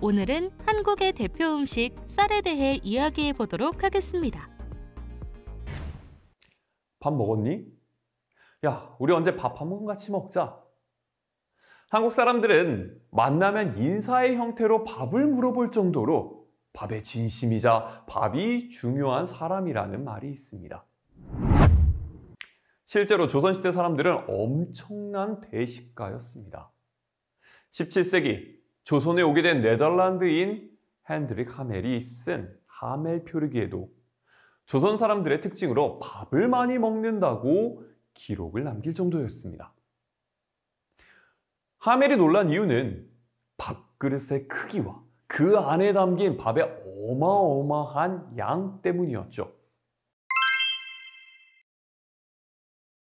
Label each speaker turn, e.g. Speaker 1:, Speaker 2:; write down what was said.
Speaker 1: 오늘은 한국의 대표 음식 쌀에 대해 이야기해 보도록 하겠습니다.
Speaker 2: 밥 먹었니? 야, 우리 언제 밥 한 번 같이 먹자. 한국 사람들은 만나면 인사의 형태로 밥을 물어볼 정도로 밥의 진심이자 밥이 중요한 사람이라는 말이 있습니다. 실제로 조선시대 사람들은 엄청난 대식가였습니다. 17세기 조선에 오게 된 네덜란드인 핸드릭 하멜이 쓴 하멜 표류기에도 조선 사람들의 특징으로 밥을 많이 먹는다고 기록을 남길 정도였습니다. 하멜이 놀란 이유는 밥그릇의 크기와 그 안에 담긴 밥의 어마어마한 양 때문이었죠.